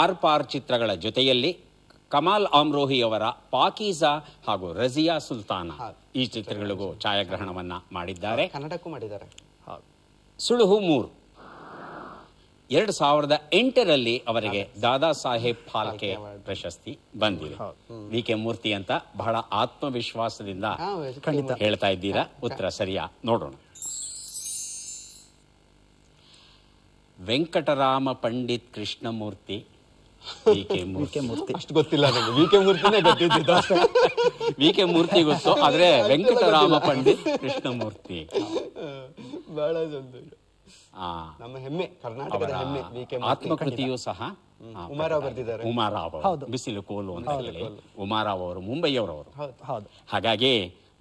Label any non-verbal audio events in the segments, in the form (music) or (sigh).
R ಪಾರ್ ಚಿತ್ರಗಳ ಜೊತೆಯಲ್ಲಿ ಕಮಾಲ್ ಆಮ್ರೋಹಿ ಅವರ ಪಾಕೀಜಾ ಹಾಗೂ ರಜಿಯಾ ಸುಲ್ತಾನ ಈ ಚಿತ್ರಗಳಿಗೂ ಛಾಯಾಗ್ರಹಣವನ್ನ ಮಾಡಿದ್ದಾರೆ ಕನ್ನಡಕ್ಕೂ ಮಾಡಿದ್ದಾರೆ ಸುಳುಹು ಮೂರು ಎರಡು ಸಾವಿರದ ಎಂಟರಲ್ಲಿ ಅವರಿಗೆ ದಾದಾ ಸಾಹೇಬ್ ಫಾಲ್ಕೆ ಪ್ರಶಸ್ತಿ ಬಂದಿದೆ ವಿ ಕೆ ಮೂರ್ತಿ ಅಂತ ಬಹಳ ಆತ್ಮವಿಶ್ವಾಸದಿಂದ ಹೇಳ್ತಾ ಇದ್ದೀರಾ ಉತ್ತರ ಸರಿಯಾ ನೋಡೋಣ ವೆಂಕಟರಾಮ ಪಂಡಿತ್ ಕೃಷ್ಣಮೂರ್ತಿ ವಿ ಕೆ (laughs) ಮೂರ್ತಿ ಅಷ್ಟು ಗೊತ್ತಿಲ್ಲ ನನಗೆ ವಿ ಕೆ ಮೂರ್ತಿನೇ ಗೊತ್ತಿದ್ದಿದ್ದು (laughs) ವಿ ಕೆ ಮೂರ್ತಿ ಗೊತ್ತು ಆದ್ರೆ ವೆಂಕಟರಾಮ ಪಂಡಿತ್ ಕೃಷ್ಣಮೂರ್ತಿ (laughs) ಬಹಳ ಸಂತೋಷ ನಮ್ಮ ಹೆಮ್ಮೆ ಕರ್ನಾಟಕದ ಹೆಮ್ಮೆ ವಿ ಕೆ ಆತ್ಮಕೃತಿಯೂ ಸಹ ಉಮಾರಾವ್ ಬರೆದಿದ್ದಾರೆ ಉಮಾರಾವ್ ಬಿಸಿಲು ಕೋಲು ಅಂತ ಹೇಳಿ ಉಮಾರಾವ್ ಅವರು ಹೌದು ಹಾಗಾಗಿ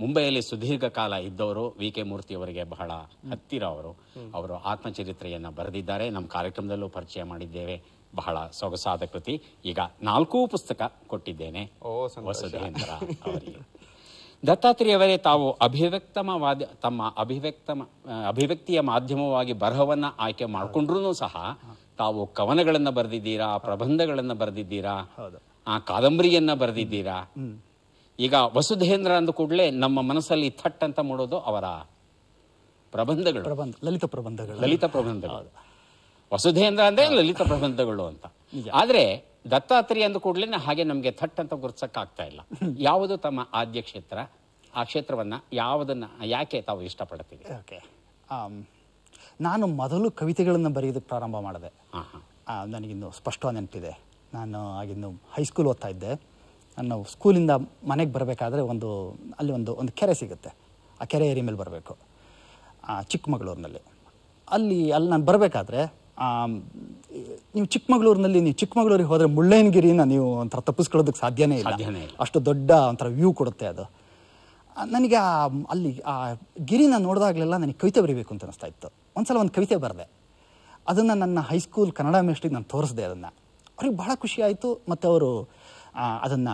ಮುಂಬೈಯಲ್ಲಿ ಸುದೀರ್ಘ ಕಾಲ ಇದ್ದವರು ವಿ ಕೆ ಮೂರ್ತಿಯವರಿಗೆ ಅವರಿಗೆ ಬಹಳ ಹತ್ತಿರ ಅವರು ಅವರು ಆತ್ಮಚರಿತ್ರೆಯನ್ನು ಬರೆದಿದ್ದಾರೆ ನಮ್ಮ ಕಾರ್ಯಕ್ರಮದಲ್ಲೂ ಪರಿಚಯ ಮಾಡಿದ್ದೇವೆ ಬಹಳ ಸೊಗಸಾದ ಕೃತಿ ಈಗ ನಾಲ್ಕೂ ಪುಸ್ತಕ ಕೊಟ್ಟಿದ್ದೇನೆ ವಸುಧೇಂದ್ರ ಅವರಿಗೆ ದತ್ತಾತ್ರಿಯವರೇ ತಾವು ಅಭಿವ್ಯಕ್ತಮವಾದ ತಮ್ಮ ಅಭಿವ್ಯಕ್ತ ಅಭಿವ್ಯಕ್ತಿಯ ಮಾಧ್ಯಮವಾಗಿ ಬರಹವನ್ನು ಆಯ್ಕೆ ಮಾಡಿಕೊಂಡ್ರೂ ಸಹ ತಾವು ಕವನಗಳನ್ನು ಬರೆದಿದ್ದೀರಾ ಪ್ರಬಂಧಗಳನ್ನು ಬರೆದಿದ್ದೀರಾ ಆ ಕಾದಂಬರಿಯನ್ನ ಬರೆದಿದ್ದೀರಾ ಈಗ ವಸುಧೇಂದ್ರ ಅಂದ ಕೂಡಲೇ ನಮ್ಮ ಮನಸ್ಸಲ್ಲಿ ಥಟ್ ಅಂತ ಮೂಡೋದು ಅವರ ಪ್ರಬಂಧಗಳು ಪ್ರಬಂಧ ಲಲಿತ ಪ್ರಬಂಧಗಳು ಲಲಿತ ಪ್ರಬಂಧಗಳು ವಸುಧೇಂದ್ರ ಅಂದ್ರೆ ಲಲಿತ ಪ್ರಬಂಧಗಳು ಅಂತ ಆದರೆ ದತ್ತಾತ್ರಿ ಅಂದ ಕೂಡಲೇ ಹಾಗೆ ನಮಗೆ ಥಟ್ ಅಂತ ಆಗ್ತಾ ಇಲ್ಲ (laughs) ಯಾವುದು ತಮ್ಮ ಆದ್ಯ ಕ್ಷೇತ್ರ ಆ ಕ್ಷೇತ್ರವನ್ನ ಯಾವುದನ್ನ ಯಾಕೆ ತಾವು ಇಷ್ಟಪಡ್ತೀವಿ ನಾನು ಮೊದಲು ಕವಿತೆಗಳನ್ನು ಬರೆಯೋದಕ್ಕೆ ಪ್ರಾರಂಭ ಮಾಡಿದೆ ನನಗಿನ್ನು ಸ್ಪಷ್ಟ ನೆನಪಿದೆ ನಾನು ಆಗಿನ್ನು ಹೈಸ್ಕೂಲ್ ಓದ್ತಾ ಇದ್ದೆ ನಾನು ಸ್ಕೂಲಿಂದ ಮನೆಗೆ ಬರಬೇಕಾದ್ರೆ ಒಂದು ಅಲ್ಲಿ ಒಂದು ಒಂದು ಕೆರೆ ಸಿಗುತ್ತೆ ಆ ಕೆರೆ ಏರಿ ಮೇಲೆ ಬರಬೇಕು ಚಿಕ್ಕಮಗಳೂರಿನಲ್ಲಿ ಅಲ್ಲಿ ಅಲ್ಲಿ ನಾನು ಬರಬೇಕಾದ್ರೆ ನೀವು ಚಿಕ್ಕಮಗಳೂರಿನಲ್ಲಿ ನೀವು ಚಿಕ್ಕಮಗಳೂರಿಗೆ ಹೋದರೆ ಮುಳ್ಳಯ್ಯನಗಿರಿನ ನೀವು ಒಂಥರ ತಪ್ಪಿಸ್ಕೊಳ್ಳೋದಕ್ಕೆ ಸಾಧ್ಯನೇ ಇಲ್ಲ ಅಷ್ಟು ದೊಡ್ಡ ಒಂಥರ ವ್ಯೂ ಕೊಡುತ್ತೆ ಅದು ನನಗೆ ಆ ಅಲ್ಲಿ ಆ ಗಿರಿನ ನೋಡಿದಾಗಲೆಲ್ಲ ನನಗೆ ಕವಿತೆ ಬರೀಬೇಕು ಅಂತ ಅನಿಸ್ತಾ ಇತ್ತು ಸಲ ಒಂದು ಕವಿತೆ ಬರೆದೆ ಅದನ್ನು ನನ್ನ ಹೈಸ್ಕೂಲ್ ಕನ್ನಡ ಮೇಷ್ಟಿಗೆ ನಾನು ತೋರಿಸಿದೆ ಅದನ್ನು ಅವ್ರಿಗೆ ಭಾಳ ಖುಷಿ ಆಯಿತು ಮತ್ತು ಅವರು ಅದನ್ನು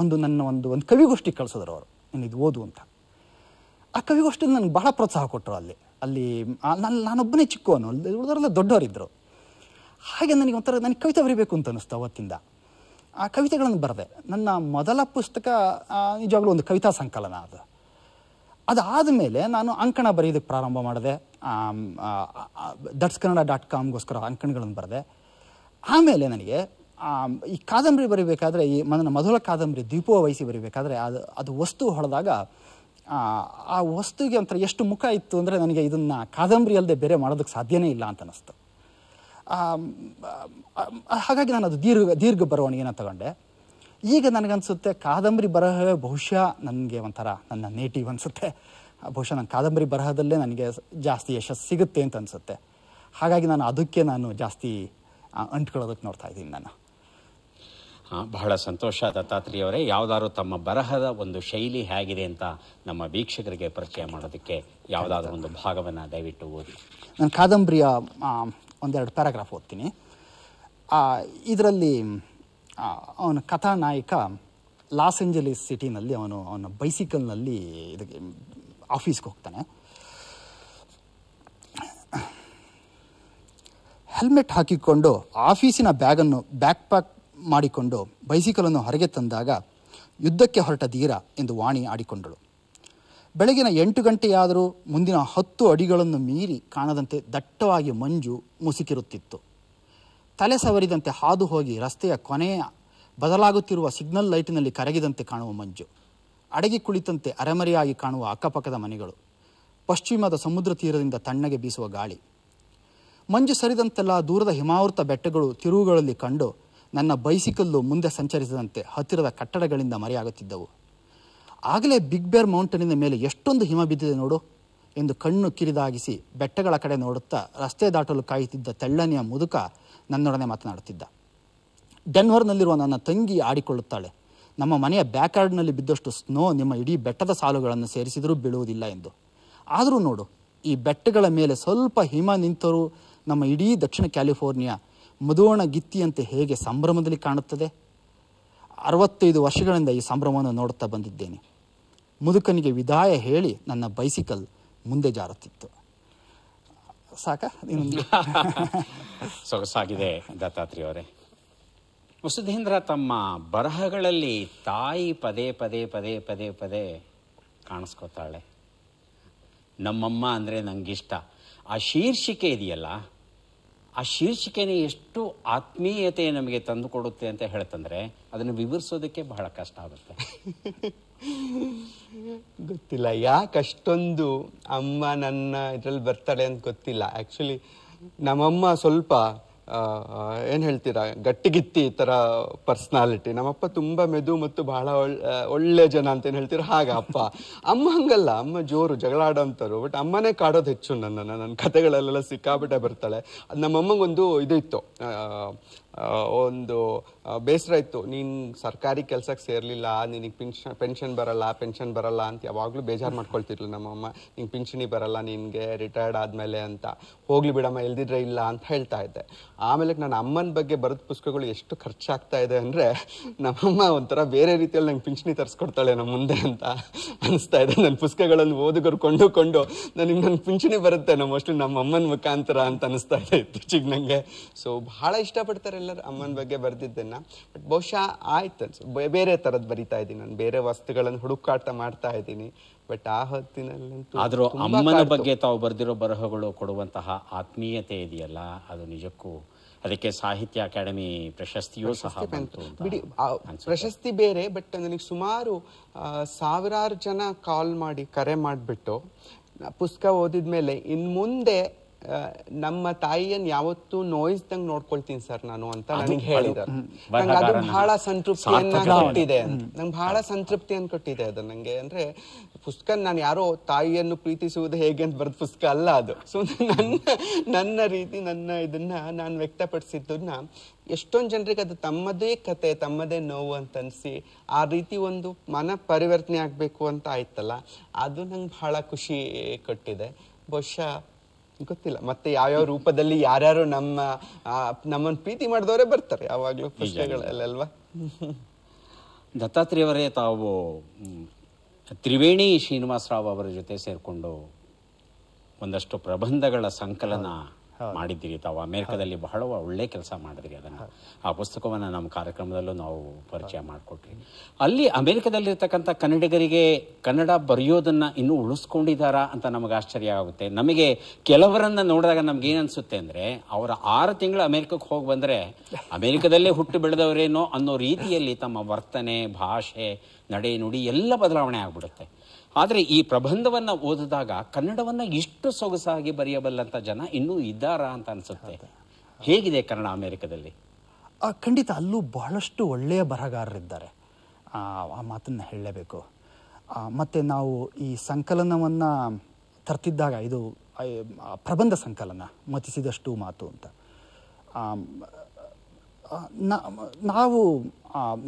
ಒಂದು ನನ್ನ ಒಂದು ಒಂದು ಕವಿಗೋಷ್ಠಿ ಕಳಿಸಿದ್ರು ಅವರು ನೀನು ಇದು ಓದು ಅಂತ ಆ ಕವಿಗೋಷ್ಠಿ ನನಗೆ ಬಹಳ ಪ್ರೋತ್ಸಾಹ ಕೊಟ್ಟರು ಅಲ್ಲಿ ಅಲ್ಲಿ ನಾನು ನಾನೊಬ್ಬನೇ ಚಿಕ್ಕವನು ಉಳಿದವರೆಲ್ಲ ದೊಡ್ಡವರಿದ್ದರು ಹಾಗೆ ನನಗೆ ಒಂಥರ ನನಗೆ ಕವಿತೆ ಬರಿಬೇಕು ಅಂತ ಅನ್ನಿಸ್ತು ಅವತ್ತಿಂದ ಆ ಕವಿತೆಗಳನ್ನು ಬರೆದೆ ನನ್ನ ಮೊದಲ ಪುಸ್ತಕ ನಿಜವಾಗಲೂ ಒಂದು ಕವಿತಾ ಸಂಕಲನ ಅದು ಅದಾದ ಮೇಲೆ ನಾನು ಅಂಕಣ ಬರೆಯೋದಕ್ಕೆ ಪ್ರಾರಂಭ ಮಾಡಿದೆ ದಟ್ಸ್ ಕನ್ನಡ ಡಾಟ್ ಕಾಮ್ಗೋಸ್ಕರ ಅಂಕಣಗಳನ್ನು ಬರೆದೆ ಆಮೇಲೆ ನನಗೆ ಈ ಕಾದಂಬರಿ ಬರಿಬೇಕಾದ್ರೆ ಈ ನನ್ನ ಮೊದಲ ಕಾದಂಬರಿ ದ್ವೀಪವ ವಹಿಸಿ ಬರಿಬೇಕಾದ್ರೆ ಅದು ಅದು ವಸ್ತು ಹೊಡೆದಾಗ ಆ ವಸ್ತುವಿಗೆ ಒಂಥರ ಎಷ್ಟು ಮುಖ ಇತ್ತು ಅಂದರೆ ನನಗೆ ಇದನ್ನು ಕಾದಂಬರಿ ಅಲ್ಲದೆ ಬೇರೆ ಮಾಡೋದಕ್ಕೆ ಸಾಧ್ಯನೇ ಇಲ್ಲ ಅಂತ ಅನ್ನಿಸ್ತು ಹಾಗಾಗಿ ನಾನು ಅದು ದೀರ್ಘ ದೀರ್ಘ ಬರವಣಿಗೆನ ತಗೊಂಡೆ ಈಗ ನನಗನ್ಸುತ್ತೆ ಕಾದಂಬರಿ ಬರಹವೇ ಬಹುಶಃ ನನಗೆ ಒಂಥರ ನನ್ನ ನೇಟಿವ್ ಅನಿಸುತ್ತೆ ಬಹುಶಃ ನನ್ನ ಕಾದಂಬರಿ ಬರಹದಲ್ಲೇ ನನಗೆ ಜಾಸ್ತಿ ಯಶಸ್ಸು ಸಿಗುತ್ತೆ ಅಂತ ಅನಿಸುತ್ತೆ ಹಾಗಾಗಿ ನಾನು ಅದಕ್ಕೆ ನಾನು ಜಾಸ್ತಿ ಅಂಟ್ಕೊಳ್ಳೋದಕ್ಕೆ ನೋಡ್ತಾ ಇದ್ದೀನಿ ನಾನು ಬಹಳ ಸಂತೋಷ ದತ್ತಾತ್ರಿಯವರೇ ಯಾವುದಾದ್ರು ತಮ್ಮ ಬರಹದ ಒಂದು ಶೈಲಿ ಹೇಗಿದೆ ಅಂತ ನಮ್ಮ ವೀಕ್ಷಕರಿಗೆ ಪರಿಚಯ ಮಾಡೋದಕ್ಕೆ ಯಾವುದಾದ್ರೂ ಒಂದು ಭಾಗವನ್ನು ದಯವಿಟ್ಟು ಓದಿ ನಾನು ಕಾದಂಬರಿಯ ಒಂದೆರಡು ಪ್ಯಾರಾಗ್ರಾಫ್ ಓದ್ತೀನಿ ಇದರಲ್ಲಿ ಅವನ ಕಥಾನಾಯಕ ಲಾಸ್ ಏಂಜಲೀಸ್ ಸಿಟಿನಲ್ಲಿ ಅವನು ಅವನ ಬೈಸಿಕಲ್ನಲ್ಲಿ ಇದಕ್ಕೆ ಆಫೀಸ್ಗೆ ಹೋಗ್ತಾನೆ ಹೆಲ್ಮೆಟ್ ಹಾಕಿಕೊಂಡು ಆಫೀಸಿನ ಬ್ಯಾಗನ್ನು ಬ್ಯಾಕ್ ಪ್ಯಾಕ್ ಮಾಡಿಕೊಂಡು ಬೈಸಿಕಲನ್ನು ಹೊರಗೆ ತಂದಾಗ ಯುದ್ಧಕ್ಕೆ ಹೊರಟ ಧೀರ ಎಂದು ವಾಣಿ ಆಡಿಕೊಂಡಳು ಬೆಳಗಿನ ಎಂಟು ಗಂಟೆಯಾದರೂ ಮುಂದಿನ ಹತ್ತು ಅಡಿಗಳನ್ನು ಮೀರಿ ಕಾಣದಂತೆ ದಟ್ಟವಾಗಿ ಮಂಜು ಮುಸುಕಿರುತ್ತಿತ್ತು ತಲೆ ಸವರಿದಂತೆ ಹಾದು ಹೋಗಿ ರಸ್ತೆಯ ಕೊನೆಯ ಬದಲಾಗುತ್ತಿರುವ ಸಿಗ್ನಲ್ ಲೈಟಿನಲ್ಲಿ ಕರಗಿದಂತೆ ಕಾಣುವ ಮಂಜು ಅಡಗಿ ಕುಳಿತಂತೆ ಅರೆಮರೆಯಾಗಿ ಕಾಣುವ ಅಕ್ಕಪಕ್ಕದ ಮನೆಗಳು ಪಶ್ಚಿಮದ ಸಮುದ್ರ ತೀರದಿಂದ ತಣ್ಣಗೆ ಬೀಸುವ ಗಾಳಿ ಮಂಜು ಸರಿದಂತೆಲ್ಲ ದೂರದ ಹಿಮಾವೃತ ಬೆಟ್ಟಗಳು ತಿರುವುಗಳಲ್ಲಿ ಕಂಡು ನನ್ನ ಬೈಸಿಕಲ್ಲು ಮುಂದೆ ಸಂಚರಿಸದಂತೆ ಹತ್ತಿರದ ಕಟ್ಟಡಗಳಿಂದ ಮರೆಯಾಗುತ್ತಿದ್ದವು ಆಗಲೇ ಬಿಗ್ ಬೇರ್ ಮೌಂಟನಿನ ಮೇಲೆ ಎಷ್ಟೊಂದು ಹಿಮ ಬಿದ್ದಿದೆ ನೋಡು ಎಂದು ಕಣ್ಣು ಕಿರಿದಾಗಿಸಿ ಬೆಟ್ಟಗಳ ಕಡೆ ನೋಡುತ್ತಾ ರಸ್ತೆ ದಾಟಲು ಕಾಯುತ್ತಿದ್ದ ತೆಳ್ಳನೆಯ ಮುದುಕ ನನ್ನೊಡನೆ ಮಾತನಾಡುತ್ತಿದ್ದ ಡೆನ್ವರ್ನಲ್ಲಿರುವ ನನ್ನ ತಂಗಿ ಆಡಿಕೊಳ್ಳುತ್ತಾಳೆ ನಮ್ಮ ಮನೆಯ ಬ್ಯಾಕ್ಯಾರ್ಡ್ನಲ್ಲಿ ಬಿದ್ದಷ್ಟು ಸ್ನೋ ನಿಮ್ಮ ಇಡೀ ಬೆಟ್ಟದ ಸಾಲುಗಳನ್ನು ಸೇರಿಸಿದರೂ ಬೀಳುವುದಿಲ್ಲ ಎಂದು ಆದರೂ ನೋಡು ಈ ಬೆಟ್ಟಗಳ ಮೇಲೆ ಸ್ವಲ್ಪ ಹಿಮ ನಿಂತರೂ ನಮ್ಮ ಇಡೀ ದಕ್ಷಿಣ ಕ್ಯಾಲಿಫೋರ್ನಿಯಾ ಮಧುವಣ ಗಿತ್ತಿಯಂತೆ ಹೇಗೆ ಸಂಭ್ರಮದಲ್ಲಿ ಕಾಣುತ್ತದೆ ಅರವತ್ತೈದು ವರ್ಷಗಳಿಂದ ಈ ಸಂಭ್ರಮವನ್ನು ನೋಡುತ್ತಾ ಬಂದಿದ್ದೇನೆ ಮುದುಕನಿಗೆ ವಿದಾಯ ಹೇಳಿ ನನ್ನ ಬೈಸಿಕಲ್ ಮುಂದೆ ಜಾರುತ್ತಿತ್ತು ಸಾಕ (laughs) ಸೊಗಸಾಗಿದೆ ದತ್ತಾತ್ರಿ ಅವರೇ ವಸುಧೇಂದ್ರ ತಮ್ಮ ಬರಹಗಳಲ್ಲಿ ತಾಯಿ ಪದೇ ಪದೇ ಪದೇ ಪದೇ ಪದೇ ಕಾಣಿಸ್ಕೋತಾಳೆ ನಮ್ಮಮ್ಮ ಅಂದರೆ ನನಗಿಷ್ಟ ಆ ಶೀರ್ಷಿಕೆ ಇದೆಯಲ್ಲ ಆ ಶೀರ್ಷಿಕೆನೇ ಎಷ್ಟು ಆತ್ಮೀಯತೆ ನಮಗೆ ತಂದು ಕೊಡುತ್ತೆ ಅಂತ ಹೇಳ್ತಂದ್ರೆ ಅದನ್ನು ವಿವರಿಸೋದಕ್ಕೆ ಬಹಳ ಕಷ್ಟ ಆಗುತ್ತೆ (laughs) ಗೊತ್ತಿಲ್ಲ ಯಾಕೆ ಅಷ್ಟೊಂದು ಅಮ್ಮ ನನ್ನ ಇದ್ರಲ್ಲಿ ಬರ್ತಾಳೆ ಅಂತ ಗೊತ್ತಿಲ್ಲ ಆಕ್ಚುಲಿ ನಮ್ಮಮ್ಮ ಸ್ವಲ್ಪ ಏನು ಹೇಳ್ತೀರಾ ಗಟ್ಟಿಗಿತ್ತಿ ಈ ತರ ಪರ್ಸ್ನಾಲಿಟಿ ನಮ್ಮಪ್ಪ ತುಂಬಾ ಮೆದು ಮತ್ತು ಬಹಳ ಒಳ್ಳೆ ಜನ ಅಂತ ಏನ್ ಹೇಳ್ತೀರಾ ಹಾಗ ಅಪ್ಪ ಅಮ್ಮ ಹಂಗಲ್ಲ ಅಮ್ಮ ಜೋರು ಜಗಳ ಬಟ್ ಅಮ್ಮನೇ ಕಾಡೋದು ಹೆಚ್ಚು ನನ್ನನ್ನು ನನ್ನ ಕತೆಗಳಲ್ಲೆಲ್ಲ ಸಿಕ್ಕಾಬಿಟ್ಟೆ ಬರ್ತಾಳೆ ಅದು ನಮ್ಮಮ್ಮಂಗೊಂದು ಇದು ಇತ್ತು ಒಂದು ಬೇಸರ ಇತ್ತು ನೀನು ಸರ್ಕಾರಿ ಕೆಲ್ಸಕ್ಕೆ ಸೇರ್ಲಿಲ್ಲ ನಿನಗೆ ಪಿನ್ಷನ್ ಪೆನ್ಷನ್ ಬರಲ್ಲ ಪೆನ್ಷನ್ ಬರಲ್ಲ ಅಂತ ಯಾವಾಗಲೂ ಬೇಜಾರು ಮಾಡ್ಕೊಳ್ತಿರ್ಲಿಲ್ಲ ನಮ್ಮಮ್ಮ ನಿಂಗೆ ಪಿಂಚಣಿ ಬರಲ್ಲ ನಿನಗೆ ರಿಟೈರ್ಡ್ ಆದ್ಮೇಲೆ ಅಂತ ಹೋಗ್ಲಿ ಬಿಡಮ್ಮ ಎಲ್ದಿದ್ರೆ ಇಲ್ಲ ಅಂತ ಹೇಳ್ತಾ ಇದ್ದೆ ಆಮೇಲೆ ನನ್ನ ಅಮ್ಮನ ಬಗ್ಗೆ ಬರೆದ ಪುಸ್ತಕಗಳು ಎಷ್ಟು ಖರ್ಚಾಗ್ತಾ ಇದೆ ಅಂದ್ರೆ ನಮ್ಮಮ್ಮ ಒಂಥರ ಬೇರೆ ರೀತಿಯಲ್ಲಿ ನಂಗೆ ಪಿಂಚಣಿ ತರಿಸ್ಕೊಡ್ತಾಳೆ ನಮ್ಮ ಮುಂದೆ ಅಂತ ಅನಿಸ್ತಾ ಇದೆ ನನ್ನ ಪುಸ್ತಕಗಳನ್ನು ಓದುಗರು ಕೊಂಡುಕೊಂಡು ನನಗೆ ನನ್ನ ಪಿಂಚಣಿ ಬರುತ್ತೆ ನಮ್ಮ ಅಷ್ಟು ನಮ್ಮ ಅಮ್ಮನ ಮುಖಾಂತರ ಅಂತ ಅನಿಸ್ತಾ ಇದೆ ಇತ್ತೀಚೆಗೆ ನಂಗೆ ಸೊ ಬಹಳ ಇಷ್ಟಪಡ್ತಾರೆ ಥ್ರಿಲ್ಲರ್ ಅಮ್ಮನ ಬಗ್ಗೆ ಬರೆದಿದ್ದೇನ ಬಟ್ ಬಹುಶಃ ಆಯ್ತು ಅನ್ಸು ಬೇರೆ ತರದ್ ಬರಿತಾ ಇದ್ದೀನಿ ನಾನು ಬೇರೆ ವಸ್ತುಗಳನ್ನು ಹುಡುಕಾಟ ಮಾಡ್ತಾ ಇದ್ದೀನಿ ಬಟ್ ಆ ಹೊತ್ತಿನಲ್ಲಿ ಆದರೂ ಅಮ್ಮನ ಬಗ್ಗೆ ತಾವು ಬರೆದಿರೋ ಬರಹಗಳು ಕೊಡುವಂತಹ ಆತ್ಮೀಯತೆ ಇದೆಯಲ್ಲ ಅದು ನಿಜಕ್ಕೂ ಅದಕ್ಕೆ ಸಾಹಿತ್ಯ ಅಕಾಡೆಮಿ ಪ್ರಶಸ್ತಿಯೂ ಸಹ ಬಿಡಿ ಪ್ರಶಸ್ತಿ ಬೇರೆ ಬಟ್ ನನಗೆ ಸುಮಾರು ಸಾವಿರಾರು ಜನ ಕಾಲ್ ಮಾಡಿ ಕರೆ ಮಾಡಿಬಿಟ್ಟು ಪುಸ್ತಕ ಓದಿದ ಮೇಲೆ ಇನ್ನು ಮುಂದೆ ನಮ್ಮ ಯಾವತ್ತು ಯಾವತ್ತೂ ನೋಯಿಸ್ದಂಗ್ ನೋಡ್ಕೊಳ್ತೀನಿ ಸರ್ ನಾನು ಅಂತ ನನಗೆ ಹೇಳಿದ ನಂಗೆ ಅದು ಬಹಳ ಸಂತೃಪ್ತಿಯನ್ನ ಕೊಟ್ಟಿದೆ ನಂಗೆ ಬಹಳ ಸಂತೃಪ್ತಿಯನ್ನು ಕೊಟ್ಟಿದೆ ಅದು ನಂಗೆ ಅಂದ್ರೆ ಪುಸ್ತಕ ನಾನು ಯಾರೋ ತಾಯಿಯನ್ನು ಪ್ರೀತಿಸುವುದು ಹೇಗೆ ಅಂತ ಬರೆದ ಪುಸ್ತಕ ಅಲ್ಲ ಅದು ಸೊ ನನ್ನ ನನ್ನ ರೀತಿ ನನ್ನ ಇದನ್ನ ನಾನು ವ್ಯಕ್ತಪಡಿಸಿದ್ದನ್ನ ಎಷ್ಟೊಂದು ಜನರಿಗೆ ಅದು ತಮ್ಮದೇ ಕತೆ ತಮ್ಮದೇ ನೋವು ಅಂತ ಅನ್ಸಿ ಆ ರೀತಿ ಒಂದು ಮನ ಪರಿವರ್ತನೆ ಆಗಬೇಕು ಅಂತ ಆಯ್ತಲ್ಲ ಅದು ನಂಗೆ ಬಹಳ ಖುಷಿ ಕೊಟ್ಟಿದೆ ಬಹುಶಃ ಗೊತ್ತಿಲ್ಲ ಮತ್ತೆ ಯಾವ್ಯಾವ ರೂಪದಲ್ಲಿ ಯಾರ್ಯಾರು ನಮ್ಮ ನಮ್ಮನ್ನು ಪ್ರೀತಿ ಮಾಡಿದವರೇ ಬರ್ತಾರೆ ಯಾವಾಗಲೂ ಪುಸ್ತಕಗಳಲ್ಲಲ್ವಾ ದತ್ತಾತ್ರೇಯವರೇ ತಾವು ತ್ರಿವೇಣಿ ಶ್ರೀನಿವಾಸರಾವ್ ಅವರ ಜೊತೆ ಸೇರಿಕೊಂಡು ಒಂದಷ್ಟು ಪ್ರಬಂಧಗಳ ಸಂಕಲನ ಮಾಡಿದ್ದೀರಿ ತಾವು ಅಮೆರಿಕದಲ್ಲಿ ಬಹಳ ಒಳ್ಳೆ ಕೆಲಸ ಮಾಡಿದ್ರಿ ಅದನ್ನು ಆ ಪುಸ್ತಕವನ್ನು ನಮ್ಮ ಕಾರ್ಯಕ್ರಮದಲ್ಲೂ ನಾವು ಪರಿಚಯ ಮಾಡಿಕೊಟ್ರಿ ಅಲ್ಲಿ ಅಮೆರಿಕದಲ್ಲಿರ್ತಕ್ಕಂಥ ಕನ್ನಡಿಗರಿಗೆ ಕನ್ನಡ ಬರೆಯೋದನ್ನು ಇನ್ನೂ ಉಳಿಸ್ಕೊಂಡಿದ್ದಾರಾ ಅಂತ ನಮಗೆ ಆಶ್ಚರ್ಯ ಆಗುತ್ತೆ ನಮಗೆ ಕೆಲವರನ್ನು ನೋಡಿದಾಗ ನಮ್ಗೆ ಏನನ್ಸುತ್ತೆ ಅಂದರೆ ಅವರ ಆರು ತಿಂಗಳು ಅಮೆರಿಕಕ್ಕೆ ಹೋಗಿ ಬಂದರೆ ಅಮೆರಿಕದಲ್ಲೇ ಹುಟ್ಟು ಬೆಳೆದವರೇನೋ ಅನ್ನೋ ರೀತಿಯಲ್ಲಿ ತಮ್ಮ ವರ್ತನೆ ಭಾಷೆ ನಡೆ ನುಡಿ ಎಲ್ಲ ಬದಲಾವಣೆ ಆಗಿಬಿಡುತ್ತೆ ಆದರೆ ಈ ಪ್ರಬಂಧವನ್ನು ಓದಿದಾಗ ಕನ್ನಡವನ್ನು ಇಷ್ಟು ಸೊಗಸಾಗಿ ಬರೆಯಬಲ್ಲಂಥ ಜನ ಇನ್ನೂ ಇದ್ದಾರಾ ಅಂತ ಅನಿಸುತ್ತೆ ಹೇಗಿದೆ ಕನ್ನಡ ಅಮೆರಿಕದಲ್ಲಿ ಖಂಡಿತ ಅಲ್ಲೂ ಬಹಳಷ್ಟು ಒಳ್ಳೆಯ ಬರಹಗಾರರಿದ್ದಾರೆ ಆ ಮಾತನ್ನು ಹೇಳಲೇಬೇಕು ಮತ್ತು ನಾವು ಈ ಸಂಕಲನವನ್ನು ತರ್ತಿದ್ದಾಗ ಇದು ಪ್ರಬಂಧ ಸಂಕಲನ ಮತಿಸಿದಷ್ಟು ಮಾತು ಅಂತ ನಾವು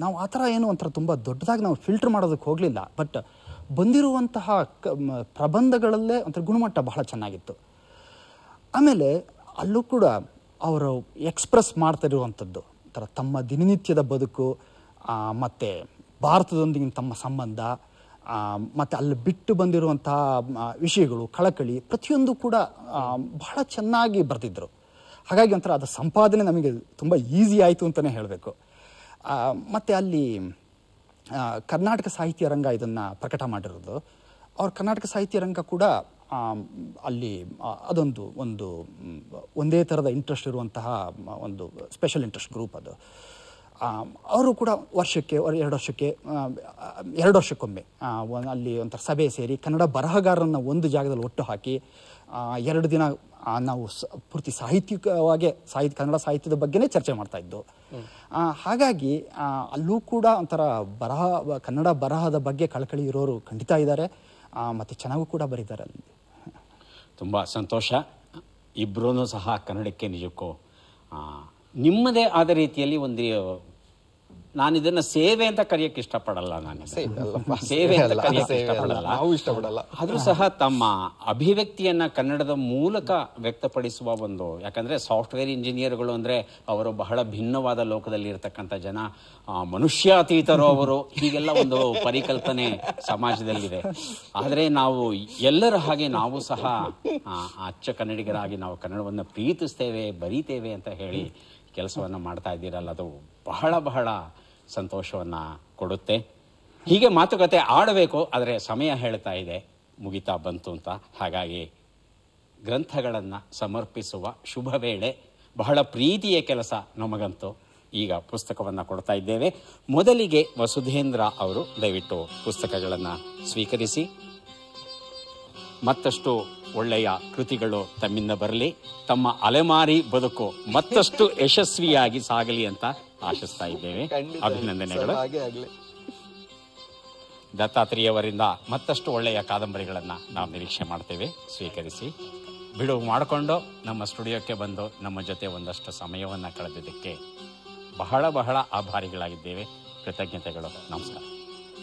ನಾವು ಆ ಥರ ಏನು ಒಂಥರ ತುಂಬ ದೊಡ್ಡದಾಗಿ ನಾವು ಫಿಲ್ಟ್ರ್ ಮಾಡೋದಕ್ಕೆ ಹೋಗಲಿಲ್ಲ ಬಟ್ ಬಂದಿರುವಂತಹ ಪ್ರಬಂಧಗಳಲ್ಲೇ ಒಂಥರ ಗುಣಮಟ್ಟ ಬಹಳ ಚೆನ್ನಾಗಿತ್ತು ಆಮೇಲೆ ಅಲ್ಲೂ ಕೂಡ ಅವರು ಎಕ್ಸ್ಪ್ರೆಸ್ ಇರುವಂಥದ್ದು ಒಂಥರ ತಮ್ಮ ದಿನನಿತ್ಯದ ಬದುಕು ಮತ್ತು ಭಾರತದೊಂದಿಗಿನ ತಮ್ಮ ಸಂಬಂಧ ಮತ್ತು ಅಲ್ಲಿ ಬಿಟ್ಟು ಬಂದಿರುವಂತಹ ವಿಷಯಗಳು ಕಳಕಳಿ ಪ್ರತಿಯೊಂದು ಕೂಡ ಬಹಳ ಚೆನ್ನಾಗಿ ಬರೆದಿದ್ದರು ಹಾಗಾಗಿ ಒಂಥರ ಅದರ ಸಂಪಾದನೆ ನಮಗೆ ತುಂಬ ಈಸಿ ಆಯಿತು ಅಂತಲೇ ಹೇಳಬೇಕು ಮತ್ತು ಅಲ್ಲಿ ಕರ್ನಾಟಕ ಸಾಹಿತ್ಯ ರಂಗ ಇದನ್ನು ಪ್ರಕಟ ಮಾಡಿರೋದು ಅವ್ರ ಕರ್ನಾಟಕ ಸಾಹಿತ್ಯ ರಂಗ ಕೂಡ ಅಲ್ಲಿ ಅದೊಂದು ಒಂದು ಒಂದೇ ಥರದ ಇಂಟ್ರೆಸ್ಟ್ ಇರುವಂತಹ ಒಂದು ಸ್ಪೆಷಲ್ ಇಂಟ್ರೆಸ್ಟ್ ಗ್ರೂಪ್ ಅದು ಅವರು ಕೂಡ ವರ್ಷಕ್ಕೆ ಎರಡು ವರ್ಷಕ್ಕೆ ಎರಡು ವರ್ಷಕ್ಕೊಮ್ಮೆ ಅಲ್ಲಿ ಒಂಥರ ಸಭೆ ಸೇರಿ ಕನ್ನಡ ಬರಹಗಾರರನ್ನು ಒಂದು ಜಾಗದಲ್ಲಿ ಒಟ್ಟು ಹಾಕಿ ಎರಡು ದಿನ ನಾವು ಪೂರ್ತಿ ಸಾಹಿತ್ಯಿಕವಾಗಿ ಸಾಹಿತ್ಯ ಕನ್ನಡ ಸಾಹಿತ್ಯದ ಬಗ್ಗೆನೇ ಚರ್ಚೆ ಮಾಡ್ತಾ ಇದ್ದು ಹಾಗಾಗಿ ಅಲ್ಲೂ ಕೂಡ ಒಂಥರ ಬರಹ ಕನ್ನಡ ಬರಹದ ಬಗ್ಗೆ ಕಳಕಳಿ ಇರೋರು ಖಂಡಿತ ಇದ್ದಾರೆ ಮತ್ತು ಚೆನ್ನಾಗೂ ಕೂಡ ಬರೀತಾರೆ ಅಲ್ಲಿ ತುಂಬ ಸಂತೋಷ ಇಬ್ಬರೂ ಸಹ ಕನ್ನಡಕ್ಕೆ ನಿಜಕ್ಕೂ ನಿಮ್ಮದೇ ಆದ ರೀತಿಯಲ್ಲಿ ಒಂದು ನಾನು ಇದನ್ನ ಸೇವೆ ಅಂತ ಕರೆಯಕ್ಕೆ ಇಷ್ಟಪಡಲ್ಲ ನಾನು (laughs) ಸೇವೆ ಅಂತ ಕರೆಯಕ್ಕೆ ಇಷ್ಟಪಡಲ್ಲ ಆದ್ರೂ ಸಹ ತಮ್ಮ ಅಭಿವ್ಯಕ್ತಿಯನ್ನ ಕನ್ನಡದ ಮೂಲಕ ವ್ಯಕ್ತಪಡಿಸುವ ಒಂದು ಯಾಕಂದ್ರೆ ಸಾಫ್ಟ್ವೇರ್ ಇಂಜಿನಿಯರ್ಗಳು ಅಂದ್ರೆ ಅವರು ಬಹಳ ಭಿನ್ನವಾದ ಲೋಕದಲ್ಲಿ ಇರತಕ್ಕಂಥ ಜನ ಮನುಷ್ಯಾತೀತರು ಅವರು ಹೀಗೆಲ್ಲ ಒಂದು ಪರಿಕಲ್ಪನೆ ಸಮಾಜದಲ್ಲಿದೆ ಆದ್ರೆ ನಾವು ಎಲ್ಲರ ಹಾಗೆ ನಾವು ಸಹ ಅಚ್ಚ ಕನ್ನಡಿಗರಾಗಿ ನಾವು ಕನ್ನಡವನ್ನು ಪ್ರೀತಿಸ್ತೇವೆ ಬರೀತೇವೆ ಅಂತ ಹೇಳಿ ಕೆಲಸವನ್ನು ಮಾಡ್ತಾ ಇದ್ದೀರಲ್ಲ ಅದು ಬಹಳ ಬಹಳ ಸಂತೋಷವನ್ನು ಕೊಡುತ್ತೆ ಹೀಗೆ ಮಾತುಕತೆ ಆಡಬೇಕು ಆದರೆ ಸಮಯ ಹೇಳ್ತಾ ಇದೆ ಮುಗಿತಾ ಬಂತು ಅಂತ ಹಾಗಾಗಿ ಗ್ರಂಥಗಳನ್ನು ಸಮರ್ಪಿಸುವ ಶುಭ ವೇಳೆ ಬಹಳ ಪ್ರೀತಿಯ ಕೆಲಸ ನಮಗಂತೂ ಈಗ ಪುಸ್ತಕವನ್ನು ಕೊಡ್ತಾ ಇದ್ದೇವೆ ಮೊದಲಿಗೆ ವಸುಧೇಂದ್ರ ಅವರು ದಯವಿಟ್ಟು ಪುಸ್ತಕಗಳನ್ನು ಸ್ವೀಕರಿಸಿ ಮತ್ತಷ್ಟು ಒಳ್ಳೆಯ ಕೃತಿಗಳು ತಮ್ಮಿಂದ ಬರಲಿ ತಮ್ಮ ಅಲೆಮಾರಿ ಬದುಕು ಮತ್ತಷ್ಟು ಯಶಸ್ವಿಯಾಗಿ ಸಾಗಲಿ ಅಂತ ಆಶಿಸ್ತಾ ಇದ್ದೇವೆ ಅಭಿನಂದನೆಗಳು ದತ್ತಾತ್ರೇಯವರಿಂದ ಮತ್ತಷ್ಟು ಒಳ್ಳೆಯ ಕಾದಂಬರಿಗಳನ್ನು ನಾವು ನಿರೀಕ್ಷೆ ಮಾಡ್ತೇವೆ ಸ್ವೀಕರಿಸಿ ಬಿಡುವು ಮಾಡಿಕೊಂಡು ನಮ್ಮ ಸ್ಟುಡಿಯೋಕ್ಕೆ ಬಂದು ನಮ್ಮ ಜೊತೆ ಒಂದಷ್ಟು ಸಮಯವನ್ನು ಕಳೆದಿದ್ದಕ್ಕೆ ಬಹಳ ಬಹಳ ಆಭಾರಿಗಳಾಗಿದ್ದೇವೆ ಕೃತಜ್ಞತೆಗಳು ನಮಸ್ಕಾರ